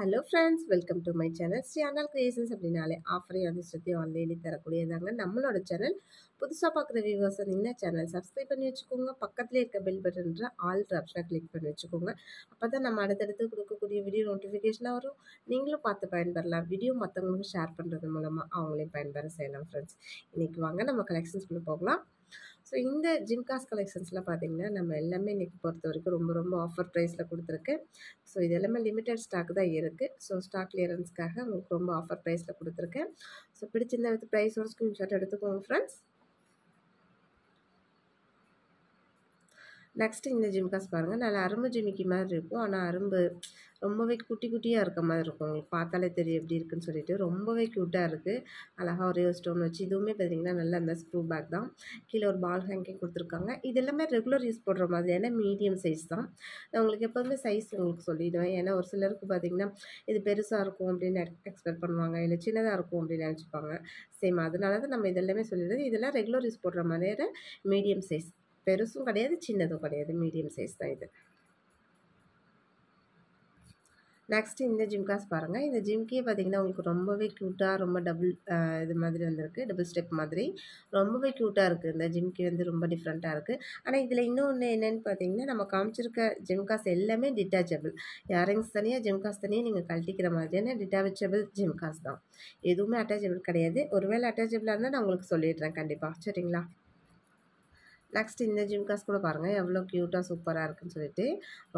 hello friends welcome to my channel Anna creations அப்படின்னாலே ஆஃபரையும் அதிர்ஷ்டத்தையும் ஆன்லைனில் தரக்கூடியதாங்க நம்மளோட சேனல் புதுசாக பார்க்குற வியூவர்ஸ் இருந்தீங்கன்னா சேனல் சப்ஸ்கிரைப் பண்ணி வச்சுக்கோங்க பக்கத்தில் இருக்க பெல் பட்டன்ற ஆல் ஆப்ஷனை கிளிக் பண்ணி வச்சுக்கோங்க அப்போ தான் நம்ம அடுத்தடுத்து கொடுக்கக்கூடிய வீடியோ நோட்டிஃபிகேஷனாக வரும் நீங்களும் பார்த்து பயன்பெறலாம் வீடியோ மற்றவங்களுக்கு ஷேர் பண்ணுறது மூலமாக அவங்களையும் பயன்பெற செய்யலாம் ஃப்ரெண்ட்ஸ் இன்றைக்கி வாங்க நம்ம கலெக்ஷன்ஸ்குள்ளே போகலாம் ஸோ இந்த ஜிம்காஸ் கலெக்ஷன்ஸில் பார்த்திங்கன்னா நம்ம எல்லாமே இன்றைக்கி பொறுத்த வரைக்கும் ரொம்ப ரொம்ப ஆஃபர் ப்ரைஸில் கொடுத்துருக்கேன் ஸோ இது எல்லாமே லிமிட்டட் ஸ்டாக் தான் இருக்குது ஸோ ஸ்டாக் கிளியரன்ஸ்க்காக உங்களுக்கு ரொம்ப ஆஃபர் ப்ரைஸில் கொடுத்துருக்கேன் ஸோ பிடிச்சிருந்த ப்ரைஸ் ஒரு ஸ்க்ரீன்ஷாட் எடுத்துக்கோங்க ஃப்ரெண்ட்ஸ் நெக்ஸ்ட்டு இந்த ஜிமிக்காஸ் பாருங்கள் நல்லா அரும்பு ஜிமிக்கி மாதிரி இருக்கும் ஆனால் அரும்பு ரொம்பவே குட்டி குட்டியாக இருக்க மாதிரி இருக்கும் உங்களுக்கு பார்த்தாலே தெரியும் எப்படி இருக்குன்னு சொல்லிட்டு ரொம்பவே க்யூட்டாக இருக்குது அழகாக ஒரே ஒரு ஸ்டோன் வச்சு இதுவுமே பார்த்தீங்கன்னா நல்லா அந்த ஸ்க்ரூ பேக் தான் கீழே ஒரு பால் ஹேங்கிங் கொடுத்துருக்காங்க இது எல்லாமே ரெகுலர் யூஸ் பண்ணுற மாதிரியான மீடியம் சைஸ் தான் நான் உங்களுக்கு எப்போதுமே சைஸ் உங்களுக்கு சொல்லிவிடுவேன் ஏன்னா ஒரு சிலருக்கு பார்த்திங்கன்னா இது பெருசாக இருக்கும் அப்படின்னு எக்ஸ்பெக்ட் பண்ணுவாங்க இல்லை சின்னதாக இருக்கும் அப்படின்னு நினச்சிப்பாங்க சேம் அதனால தான் நம்ம இதெல்லாமே சொல்லிடுறது இதெல்லாம் ரெகுலர் யூஸ் போடுற மாதிரியான மீடியம் சைஸ் பெருசும் கிடையாது சின்னதும் கிடையாது மீடியம் சைஸ் தான் இது நெக்ஸ்ட் இந்த ஜிம்காஸ் பாருங்கள் இந்த ஜிம்கே பார்த்திங்கன்னா உங்களுக்கு ரொம்பவே க்யூட்டாக ரொம்ப டபுள் இது மாதிரி வந்திருக்கு டபுள் ஸ்டெப் மாதிரி ரொம்பவே க்யூட்டாக இருக்குது இந்த ஜிம்கி வந்து ரொம்ப டிஃப்ரெண்ட்டாக இருக்குது ஆனால் இதில் இன்னொன்று என்னென்னு பார்த்தீங்கன்னா நம்ம காமிச்சிருக்க ஜிம்காஸ் எல்லாமே டிட்டாச்சபிள் இயரிங்ஸ் தனியாக ஜிம்காஸ் தனியாக நீங்கள் கழட்டிக்கிற மாதிரியான டிட்டாச்சபிள் ஜிம்காஸ் தான் எதுவுமே அட்டாச்சபிள் கிடையாது ஒருவேளை அட்டாச்சபிளாக இருந்தால் நான் உங்களுக்கு சொல்லிடுறேன் கண்டிப்பாக சரிங்களா நெக்ஸ்ட் இந்த ஜிம்காஸ் கூட பாருங்கள் எவ்வளோ க்யூட்டாக சூப்பராக இருக்குன்னு சொல்லிட்டு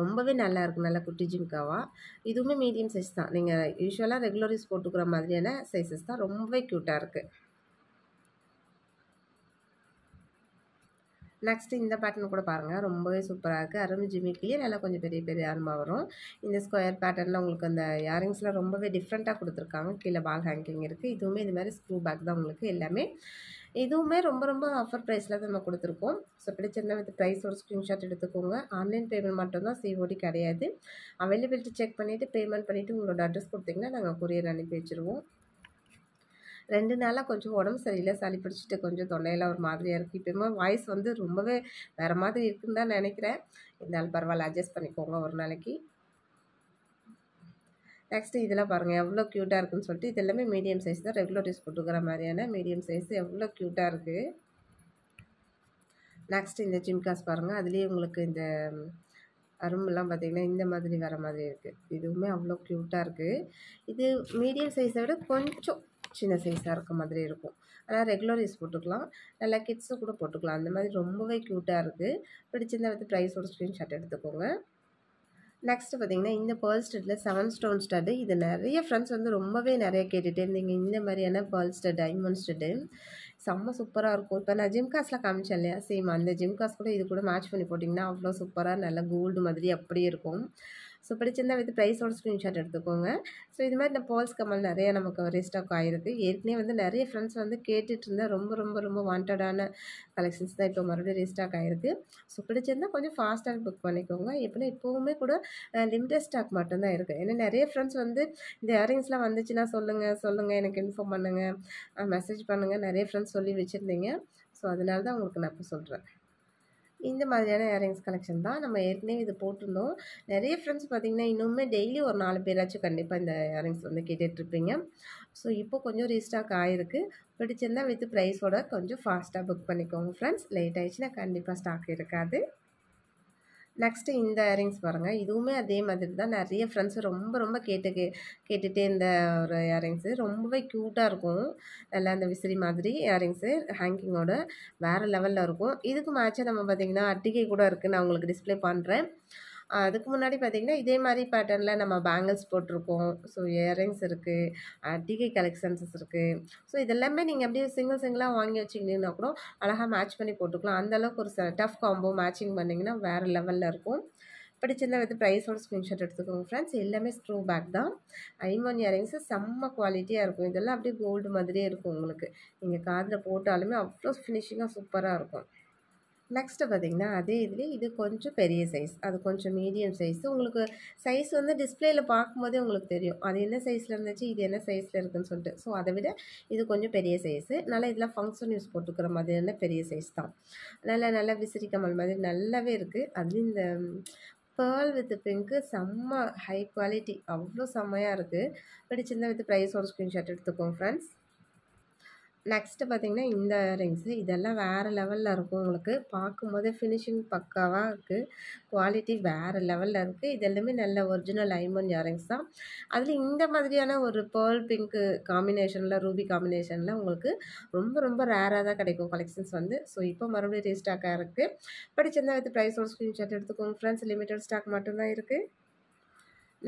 ரொம்பவே நல்லா இருக்குது நல்லா குட்டி ஜிம்காவாக இதுவுமே மீடியம் சைஸ் தான் நீங்கள் யூஸ்வலாக ரெகுலர் யூஸ் போட்டுக்கிற மாதிரியான சைஸஸ் தான் ரொம்பவே க்யூட்டாக இருக்குது நெக்ஸ்ட் இந்த பேட்டர்ன் கூட பாருங்கள் ரொம்பவே சூப்பராக இருக்குது அருண் ஜிமிக்கிலேயே நல்லா கொஞ்சம் பெரிய பெரிய அருமா வரும் இந்த ஸ்கொயர் பேட்டர்னில் உங்களுக்கு அந்த இயரிங்ஸ்லாம் ரொம்பவே டிஃப்ரெண்ட்டாக கொடுத்துருக்காங்க கீழே பால் ஹேங்கிங் இருக்குது இதுவுமே இது மாதிரி ஸ்க்ரூ பேக் தான் உங்களுக்கு எல்லாமே இதுவுமே ரொம்ப ரொம்ப ஆஃபர் ப்ரைஸில் தான் நம்ம கொடுத்துருக்கோம் ஸோ பிடிச்சிருந்தா வித் ப்ரைஸோட ஸ்க்ரீன்ஷாட் எடுத்துக்கோங்க ஆன்லைன் பேமெண்ட் மட்டும்தான் சிஓடி கிடையாது அவைலபிலிட்டி செக் பண்ணிவிட்டு பேமெண்ட் பண்ணிவிட்டு உங்களோட அட்ரஸ் கொடுத்தீங்கன்னா நாங்கள் கொரியர் அனுப்பி வச்சுருவோம் ரெண்டு நாளாக கொஞ்சம் உடம்பு சரியில்லை சளி பிடிச்சிட்டு கொஞ்சம் தொண்டையில் ஒரு மாதிரியாக இருக்குது இப்போயுமே வாய்ஸ் வந்து ரொம்பவே வேறு மாதிரி இருக்குன்னு தான் நினைக்கிறேன் இருந்தாலும் பரவாயில்ல அட்ஜஸ்ட் பண்ணிக்கோங்க ஒரு நாளைக்கு நெக்ஸ்ட்டு இதெல்லாம் பாருங்கள் எவ்வளோ க்யூட்டாக இருக்குன்னு சொல்லிட்டு இது எல்லாமே மீடியம் சைஸ் தான் ரெகுலர் யூஸ் போட்டுக்கிற மாதிரியான மீடியம் சைஸ் எவ்வளோ க்யூட்டாக இருக்குது நெக்ஸ்ட் இந்த ஜிம்காஸ் பாருங்கள் அதுலேயே உங்களுக்கு இந்த அரும்பெல்லாம் பார்த்திங்கன்னா இந்த மாதிரி வர மாதிரி இருக்குது இதுவுமே அவ்வளோ க்யூட்டாக இருக்குது இது மீடியம் சைஸை விட கொஞ்சம் சின்ன சைஸாக இருக்க மாதிரி இருக்கும் ஆனால் ரெகுலர் யூஸ் போட்டுக்கலாம் நல்லா கிட்ஸும் கூட போட்டுக்கலாம் அந்த மாதிரி ரொம்பவே க்யூட்டாக இருக்குது பிடிச்சிருந்தா வந்து ப்ரைஸோட ஸ்க்ரீன்ஷாட் எடுத்துக்கோங்க நெக்ஸ்ட்டு பார்த்தீங்கன்னா இந்த பேர்ல் ஸ்டட்டில் செவன் ஸ்டோன் ஸ்டட்டு இது நிறைய ஃப்ரெண்ட்ஸ் வந்து ரொம்பவே நிறைய கேட்டுகிட்டே இருந்தீங்க இந்த மாதிரியான பேர்ல் ஸ்டட் டைமண்ட் ஸ்டட்டு செம்ம சூப்பராக இருக்கும் இப்போ நான் ஜிம் காஸில் காமிச்சேன் இல்லையா சேம் அந்த ஜிம் காஸ் கூட இது கூட மேட்ச் பண்ணி போட்டிங்கன்னா அவ்வளோ சூப்பராக நல்லா கோல்டு மாதிரி அப்படியே இருக்கும் ஸோ பிடிச்சிருந்தா வித் ப்ரைஸோட ஸ்க்ரீன்ஷாட் எடுத்துக்கோங்க ஸோ இது மாதிரி இந்த பால்ஸ் கமல் நிறையா நமக்கு ரீஸ்டாக் ஆகிருக்கு ஏற்கனவே வந்து நிறைய ஃப்ரெண்ட்ஸ் வந்து கேட்டுட்டு இருந்தால் ரொம்ப ரொம்ப ரொம்ப வாண்டடான கலெக்ஷன்ஸ் தான் இப்போ மறுபடியும் ரீஸ்டாக் ஆகிருக்கு ஸோ பிடிச்சிருந்தால் கொஞ்சம் ஃபாஸ்ட்டாக புக் பண்ணிக்கோங்க எப்படின்னா இப்போவுமே கூட லிமிடெட் ஸ்டாக் மட்டும்தான் இருக்குது ஏன்னா நிறைய ஃப்ரெண்ட்ஸ் வந்து இந்த இயரிங்ஸ்லாம் வந்துச்சுன்னா சொல்லுங்கள் சொல்லுங்கள் எனக்கு இன்ஃபார்ம் பண்ணுங்கள் மெசேஜ் பண்ணுங்கள் நிறைய ஃப்ரெண்ட்ஸ் சொல்லி வச்சுருந்தீங்க ஸோ அதனால தான் உங்களுக்கு நான் இப்போ சொல்கிறேன் இந்த மாதிரியான இயரிங்ஸ் கலெக்ஷன் தான் நம்ம ஏற்கனவே இது போட்டிருந்தோம் நிறைய ஃப்ரெண்ட்ஸ் பார்த்திங்கன்னா இன்னுமே டெய்லி ஒரு நாலு பேராச்சும் கண்டிப்பாக இந்த இயரிங்ஸ் வந்து கேட்டுட்ருப்பீங்க ஸோ இப்போ கொஞ்சம் ரீஸ்டாக் ஆகிருக்கு பிடிச்சிருந்தால் வித் ப்ரைஸோட கொஞ்சம் ஃபாஸ்ட்டாக புக் பண்ணிக்கோங்க ஃப்ரெண்ட்ஸ் லேட் ஆகிடுச்சுன்னா கண்டிப்பாக ஸ்டாக் இருக்காது நெக்ஸ்ட்டு இந்த இயரிங்ஸ் பாருங்கள் இதுவுமே அதே மாதிரி தான் நிறைய ஃப்ரெண்ட்ஸ் ரொம்ப ரொம்ப கேட்டு கே கேட்டுகிட்டே இருந்த ஒரு இயரிங்ஸு ரொம்பவே க்யூட்டாக இருக்கும் நல்லா அந்த விசிறி மாதிரி இயரிங்ஸு ஹேங்கிங்கோட வேறு லெவலில் இருக்கும் இதுக்கு மேட்சாக நம்ம பார்த்திங்கன்னா அட்டிகை கூட இருக்குது நான் உங்களுக்கு டிஸ்பிளே பண்ணுறேன் அதுக்கு முன்னாடி பார்த்தீங்கன்னா இதே மாதிரி பேட்டர்னில் நம்ம பேங்கிள்ஸ் போட்டிருக்கோம் ஸோ இயரிங்ஸ் இருக்குது டிகை கலெக்ஷன்ஸஸ் இருக்குது ஸோ இதெல்லாமே நீங்கள் அப்படியே சிங்கிள் சிங்கிளாக வாங்கி வச்சிங்கன்னா கூட அழகாக மேட்ச் பண்ணி போட்டுக்கலாம் அந்தளவுக்கு ஒரு டஃப் காம்போ மேட்சிங் பண்ணிங்கன்னா வேறு லெவலில் இருக்கும் இப்படி சின்ன வித் ப்ரைஸோட ஸ்க்ரீன்ஷாட் எடுத்துக்கோங்க ஃப்ரெண்ட்ஸ் எல்லாமே ஸ்க்ரூ பேக் தான் ஐமோன் இயரிங்ஸு செம்ம குவாலிட்டியாக இருக்கும் இதெல்லாம் அப்படியே கோல்டு மாதிரியே இருக்கும் உங்களுக்கு நீங்கள் காதில் போட்டாலுமே அவ்வளோ ஃபினிஷிங்காக சூப்பராக இருக்கும் நெக்ஸ்ட்டு பார்த்திங்கன்னா அதே இதில் இது கொஞ்சம் பெரிய சைஸ் அது கொஞ்சம் மீடியம் சைஸ் உங்களுக்கு சைஸ் வந்து டிஸ்பிளேயில் பார்க்கும்போதே உங்களுக்கு தெரியும் அது என்ன சைஸில் இருந்துச்சு இது என்ன சைஸில் இருக்குதுன்னு சொல்லிட்டு ஸோ அதை விட இது கொஞ்சம் பெரிய சைஸு நல்லா இதெல்லாம் ஃபங்க்ஷன் யூஸ் போட்டுக்கிற மாதிரியான பெரிய சைஸ் தான் நல்லா நல்லா விசிறி கமல் மாதிரி நல்லாவே இருக்குது அதுலேயும் இந்த பேர்ல் வித் பிங்க்கு செம்ம ஹை குவாலிட்டி அவ்வளோ செம்மையாக இருக்குது சின்ன வித் ப்ரைஸோட ஸ்க்ரீன்ஷாட் எடுத்துக்கோங்க ஃப்ரெண்ட்ஸ் நெக்ஸ்ட்டு பார்த்தீங்கன்னா இந்த இயரிங்ஸு இதெல்லாம் வேறு லெவலில் இருக்கும் உங்களுக்கு பார்க்கும்போது ஃபினிஷிங் பக்காவாக இருக்குது குவாலிட்டி வேறு லெவலில் இருக்குது இது எல்லாமே நல்ல ஒரிஜினல் ஐம்பன் இயரிங்ஸ் தான் அதில் இந்த மாதிரியான ஒரு பேர்ல் பிங்க்கு காம்பினேஷனில் ரூபி காம்பினேஷனில் உங்களுக்கு ரொம்ப ரொம்ப ரேராக தான் கிடைக்கும் கலெக்ஷன்ஸ் வந்து ஸோ இப்போ மறுபடியும் ரீஸ்டாக்காக இருக்குது பட் சின்ன ப்ரைஸ் ஒரு ஸ்க்ரீன்ஷாட் எடுத்துக்கோங்க ஃப்ரெண்ட்ஸ் லிமிட்டட் ஸ்டாக் மட்டும்தான் இருக்குது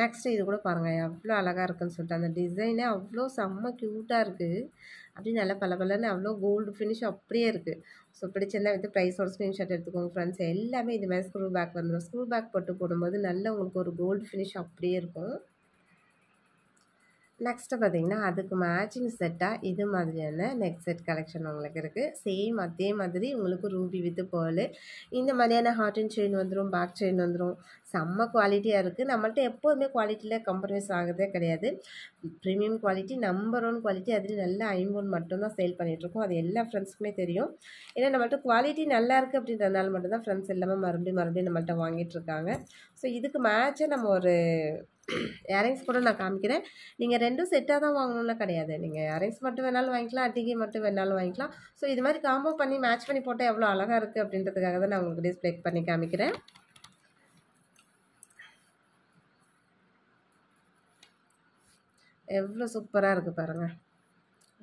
நெக்ஸ்ட்டு இது கூட பாருங்கள் அவ்வளோ அழகாக இருக்குன்னு சொல்லிட்டு அந்த டிசைனே அவ்வளோ செம்ம க்யூட்டாக இருக்குது அப்படியே நல்லா பல பலன்னு அவ்வளோ கோல்டு ஃபினிஷ் அப்படியே இருக்குது ஸோ பிடிச்சிருந்தா வந்து ப்ரைஸோட ஸ்க்ரீன்ஷாட் எடுத்துக்கோங்க ஃப்ரெண்ட்ஸ் எல்லாமே இது மாதிரி ஸ்க்ரூ பேக் வந்துடும் ஸ்க்ரூ பேக் போட்டு போடும்போது நல்லா உங்களுக்கு ஒரு கோல்டு ஃபினிஷ் அப்படியே இருக்கும் நெக்ஸ்ட்டு பார்த்திங்கன்னா அதுக்கு மேட்சிங் செட்டாக இது மாதிரியான நெக் செட் கலெக்ஷன் உங்களுக்கு இருக்குது சேம் அதே மாதிரி உங்களுக்கு ரூபி வித்து போல் இந்த மாதிரியான ஹார்ட் அண்ட் செயின் வந்துடும் பேக் செயின் வந்துடும் செம்ம குவாலிட்டியாக இருக்குது நம்மள்ட்ட எப்போதுமே குவாலிட்டியில் கம்ப்ரமைஸ் ஆகிறதே கிடையாது premium quality number one quality அதுலேயும் நல்ல ஐம்பொன் மட்டும்தான் சேல் பண்ணிகிட்ருக்கோம் அது எல்லா ஃப்ரெண்ட்ஸுக்குமே தெரியும் ஏன்னா நம்மள்ட்ட குவாலிட்டி நல்லா இருக்குது அப்படின்றதுனால மட்டும்தான் ஃப்ரெண்ட்ஸ் எல்லாமே மறுபடியும் மறுபடியும் நம்மள்ட்ட வாங்கிட்டு இருக்காங்க ஸோ இதுக்கு மேட்சாக நம்ம ஒரு இயரிங்ஸ் கூட நான் காமிக்கிறேன் நீங்கள் ரெண்டும் செட்டாக தான் வாங்கணும்னா கிடையாது நீங்கள் இயரிங்ஸ் மட்டும் வேணாலும் வாங்கிக்கலாம் அட்டிகை மட்டும் வேணாலும் வாங்கிக்கலாம் ஸோ இது மாதிரி காம்போ பண்ணி மேட்ச் பண்ணி போட்டால் எவ்வளோ அழகாக இருக்குது அப்படின்றதுக்காக தான் நான் உங்களுக்கு டிஸ்பிளேக் பண்ணி காமிக்கிறேன் எவ்வளோ சூப்பராக இருக்குது பாருங்கள்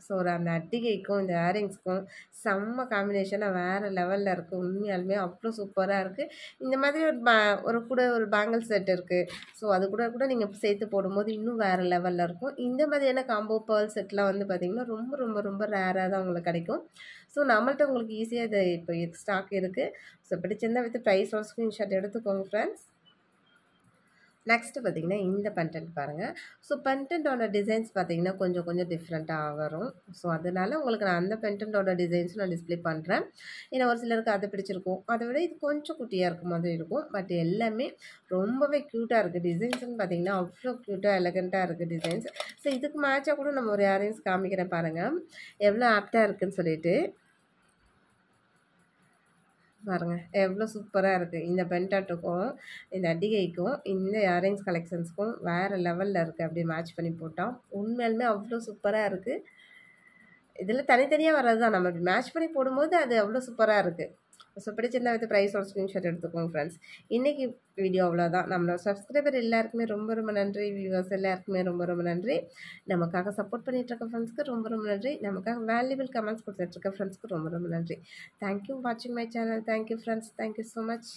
ஸோ ஒரு அந்த அட்டிகைக்கும் இந்த இயரிங்ஸ்க்கும் செம்ம காம்பினேஷனாக வேறு லெவலில் இருக்குது உண்மையாலுமே அவ்வளோ சூப்பராக இருக்குது இந்த மாதிரி ஒரு பா ஒரு கூட ஒரு பேங்கிள் செட் இருக்குது ஸோ அது கூட கூட நீங்கள் சேர்த்து போடும்போது இன்னும் வேறு லெவலில் இருக்கும் இந்த மாதிரியான காம்போ பேர்ல் செட்லாம் வந்து பார்த்திங்கன்னா ரொம்ப ரொம்ப ரொம்ப ரேராக தான் உங்களுக்கு கிடைக்கும் ஸோ நம்மள்ட்ட உங்களுக்கு ஈஸியாக இது இப்போ ஸ்டாக் இருக்குது ஸோ சின்ன வித் ப்ரைஸ் ஸ்க்ரீன்ஷாட் எடுத்துக்கோங்க ஃப்ரெண்ட்ஸ் நெக்ஸ்ட்டு பார்த்திங்கன்னா இந்த பென்டென்ட் பாருங்கள் ஸோ பண்டன்ட்டோட டிசைன்ஸ் பார்த்திங்கன்னா கொஞ்சம் கொஞ்சம் டிஃப்ரெண்ட்டாக வரும் ஸோ அதனால் உங்களுக்கு நான் அந்த பெண்டன்ட்டோட டிசைன்ஸும் நான் டிஸ்பிளே பண்ணுறேன் ஏன்னா ஒரு சிலருக்கு அது பிடிச்சிருக்கும் அதை விட இது கொஞ்சம் குட்டியாக இருக்க மாதிரி இருக்கும் பட் எல்லாமே ரொம்பவே க்யூட்டாக இருக்குது டிசைன்ஸ்னு பார்த்திங்கன்னா அவ்வளோ க்யூட்டாக எலகண்ட்டாக இருக்குது டிசைன்ஸ் ஸோ இதுக்கு மேட்சாக கூட நம்ம ஒரு யாரையும் காமிக்கிறேன் பாருங்கள் எவ்வளோ ஆப்டாக இருக்குதுன்னு சொல்லிட்டு பாருங்கள் எவ்வளோ சூப்பராக இருக்குது இந்த பென்டாட்டுக்கும் இந்த அடிகைக்கும் இந்த இயரிங்ஸ் கலெக்ஷன்ஸ்க்கும் வேறு லெவலில் இருக்குது அப்படி மேட்ச் பண்ணி போட்டோம் உண்மையிலுமே அவ்வளோ சூப்பராக இருக்குது இதில் தனித்தனியாக வர்றது தான் நம்ம மேட்ச் பண்ணி போடும்போது அது அவ்வளோ சூப்பராக இருக்குது ஸோ பிடிச்சிருந்தா ப்ரைஸ் ஒரு ஸ்க்ரீன்ஷாட் எடுத்துக்கோங்க ஃப்ரெண்ட்ஸ் இன்றைக்கி வீடியோ அவ்வளோதான் நம்மளோட சப்ஸ்கிரைபர் எல்லாருக்குமே ரொம்ப ரொம்ப நன்றி வியூவர்ஸ் எல்லாருக்குமே ரொம்ப ரொம்ப நன்றி நமக்காக சப்போர்ட் இருக்க ஃப்ரெண்ட்ஸ்க்கு ரொம்ப ரொம்ப நன்றி நமக்காக வேல்யூபிள் கமெண்ட்ஸ் கொடுத்துட்ருக்க ஃப்ரெண்ட்ஸ்க்கு ரொம்ப ரொம்ப நன்றி தேங்க்யூ வாட்சிங் my channel thank you friends thank you so much